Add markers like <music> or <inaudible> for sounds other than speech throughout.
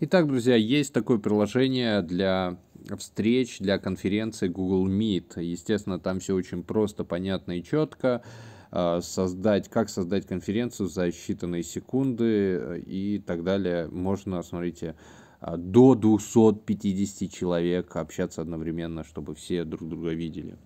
Итак, друзья, есть такое приложение для встреч, для конференции Google Meet. Естественно, там все очень просто, понятно и четко. А, создать, как создать конференцию за считанные секунды э, и так далее. Можно, смотрите, а, до 250 человек общаться одновременно, чтобы все друг друга видели.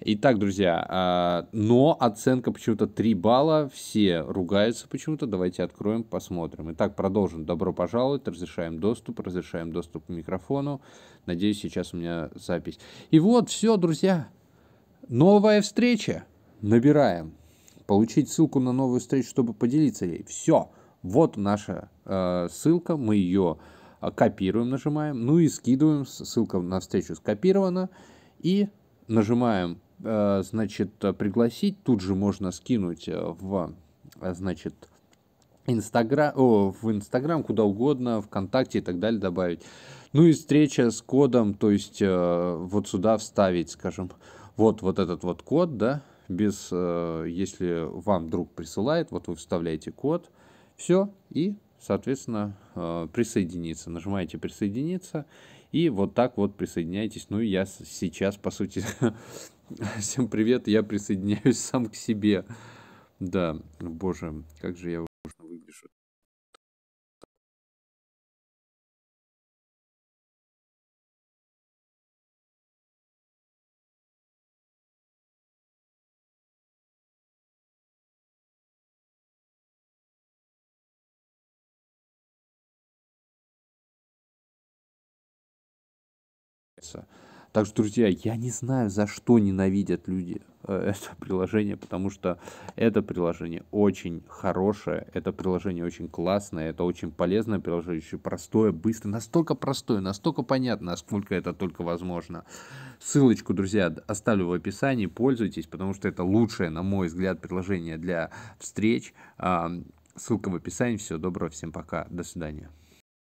Итак, друзья, а, но оценка почему-то 3 балла, все ругаются почему-то, давайте откроем, посмотрим. Итак, продолжим, добро пожаловать, разрешаем доступ, разрешаем доступ к микрофону, надеюсь, сейчас у меня запись. И вот, все, друзья, новая встреча, набираем, получить ссылку на новую встречу, чтобы поделиться ей, все, вот наша э, ссылка, мы ее... Её а, копируем, нажимаем, ну и скидываем, ссылка на встречу скопирована, и нажимаем, э, значит, пригласить, тут же можно скинуть э, в, э, значит, инстагра о, в Инстаграм, куда угодно, ВКонтакте и так далее добавить. Ну и встреча с кодом, то есть э, вот сюда вставить, скажем, вот, вот этот вот код, да, без, э, если вам друг присылает, вот вы вставляете код, все, и соответственно, э, присоединиться. Нажимаете присоединиться и вот так вот присоединяйтесь. Ну и я сейчас, по сути, <laughs> всем привет, я присоединяюсь сам к себе. Да, боже, как же я нравится. Так что, друзья, я не знаю, за что ненавидят люди э, <laughs> это приложение, потому что это приложение очень хорошее, это приложение очень классное, это очень полезное приложение, очень простое, быстрое, настолько простое, настолько понятно, насколько это только возможно. Ссылочку, друзья, оставлю в описании, пользуйтесь, потому что это лучшее, на мой взгляд, приложение для встреч. Ссылка в описании, всего доброго, всем пока, до свидания.